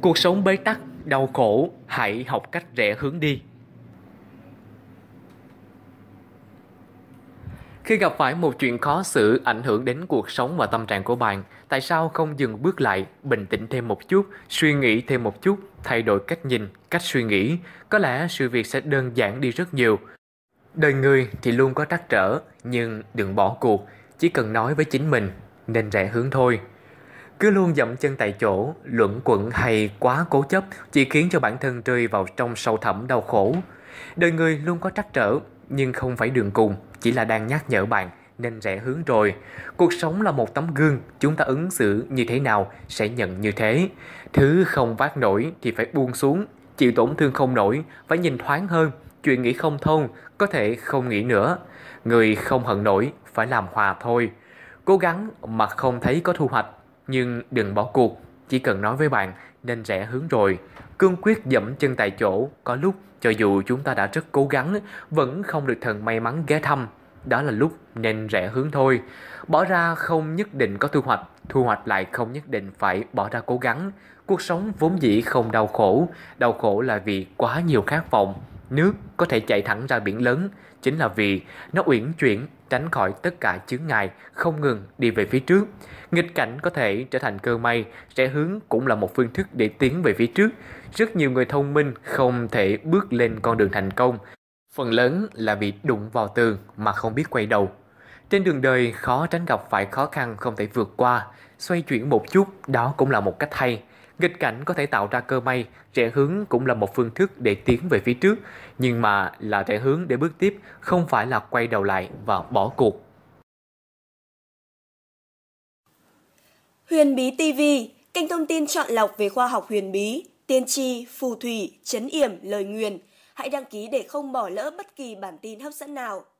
Cuộc sống bế tắc, đau khổ, hãy học cách rẽ hướng đi. Khi gặp phải một chuyện khó xử ảnh hưởng đến cuộc sống và tâm trạng của bạn, tại sao không dừng bước lại, bình tĩnh thêm một chút, suy nghĩ thêm một chút, thay đổi cách nhìn, cách suy nghĩ, có lẽ sự việc sẽ đơn giản đi rất nhiều. Đời người thì luôn có trắc trở, nhưng đừng bỏ cuộc, chỉ cần nói với chính mình, nên rẽ hướng thôi. Cứ luôn dậm chân tại chỗ, luận quẩn hay quá cố chấp chỉ khiến cho bản thân rơi vào trong sâu thẳm đau khổ. Đời người luôn có trắc trở, nhưng không phải đường cùng, chỉ là đang nhắc nhở bạn nên rẽ hướng rồi. Cuộc sống là một tấm gương, chúng ta ứng xử như thế nào sẽ nhận như thế. Thứ không vác nổi thì phải buông xuống, chịu tổn thương không nổi, phải nhìn thoáng hơn, chuyện nghĩ không thông, có thể không nghĩ nữa. Người không hận nổi, phải làm hòa thôi. Cố gắng mà không thấy có thu hoạch nhưng đừng bỏ cuộc, chỉ cần nói với bạn nên rẽ hướng rồi. Cương quyết dẫm chân tại chỗ, có lúc cho dù chúng ta đã rất cố gắng, vẫn không được thần may mắn ghé thăm. Đó là lúc nên rẽ hướng thôi. Bỏ ra không nhất định có thu hoạch, thu hoạch lại không nhất định phải bỏ ra cố gắng. Cuộc sống vốn dĩ không đau khổ, đau khổ là vì quá nhiều khát vọng, Nước có thể chạy thẳng ra biển lớn chính là vì nó uyển chuyển tránh khỏi tất cả chướng ngại, không ngừng đi về phía trước. Nghịch cảnh có thể trở thành cơ may, sẽ hướng cũng là một phương thức để tiến về phía trước. Rất nhiều người thông minh không thể bước lên con đường thành công. Phần lớn là bị đụng vào tường mà không biết quay đầu. Trên đường đời khó tránh gặp phải khó khăn không thể vượt qua, xoay chuyển một chút đó cũng là một cách hay. Nghịch cảnh có thể tạo ra cơ may, rẽ hướng cũng là một phương thức để tiến về phía trước, nhưng mà là rẽ hướng để bước tiếp, không phải là quay đầu lại và bỏ cuộc. Huyền Bí TV, kênh thông tin chọn lọc về khoa học huyền bí, tiên tri, phù thủy, chấn yểm, lời nguyền. Hãy đăng ký để không bỏ lỡ bất kỳ bản tin hấp dẫn nào.